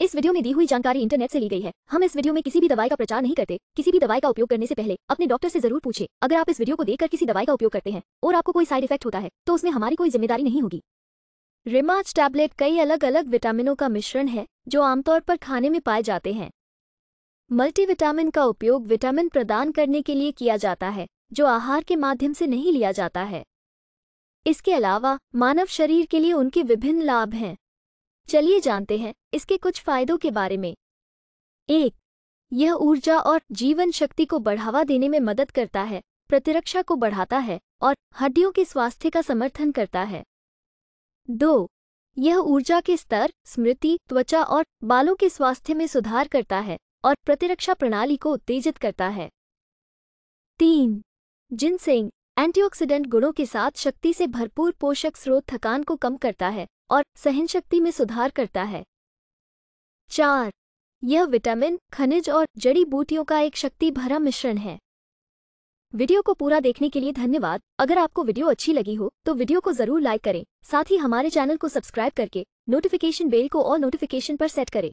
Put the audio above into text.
इस वीडियो में दी हुई जानकारी इंटरनेट से ली गई है हम इस वीडियो में किसी भी दवाई का प्रचार नहीं करते किसी भी दवाई का उपयोग करने से पहले अपने डॉक्टर से जरूर पूछे अगर आप इस वीडियो को देखकर किसी दवाई का उपयोग करते हैं और आपको कोई साइड इफेक्ट होता है तो उसमें हमारी कोई जिम्मेदारी नहीं होगी रिमाच टैबलेट कई अलग अलग विटामिनों का मिश्रण है जो आमतौर पर खाने में पाए जाते हैं मल्टीविटामिन का उपयोग विटामिन प्रदान करने के लिए किया जाता है जो आहार के माध्यम से नहीं लिया जाता है इसके अलावा मानव शरीर के लिए उनके विभिन्न लाभ हैं चलिए जानते हैं इसके कुछ फायदों के बारे में एक यह ऊर्जा और जीवन शक्ति को बढ़ावा देने में मदद करता है प्रतिरक्षा को बढ़ाता है और हड्डियों के स्वास्थ्य का समर्थन करता है दो यह ऊर्जा के स्तर स्मृति त्वचा और बालों के स्वास्थ्य में सुधार करता है और प्रतिरक्षा प्रणाली को उत्तेजित करता है तीन जिनसेंग एंटीऑक्सीडेंट गुणों के साथ शक्ति से भरपूर पोषक स्रोत थकान को कम करता है और सहन शक्ति में सुधार करता है चार यह विटामिन खनिज और जड़ी बूटियों का एक शक्ति भरा मिश्रण है वीडियो को पूरा देखने के लिए धन्यवाद अगर आपको वीडियो अच्छी लगी हो तो वीडियो को जरूर लाइक करें साथ ही हमारे चैनल को सब्सक्राइब करके नोटिफिकेशन बेल को और नोटिफिकेशन पर सेट करें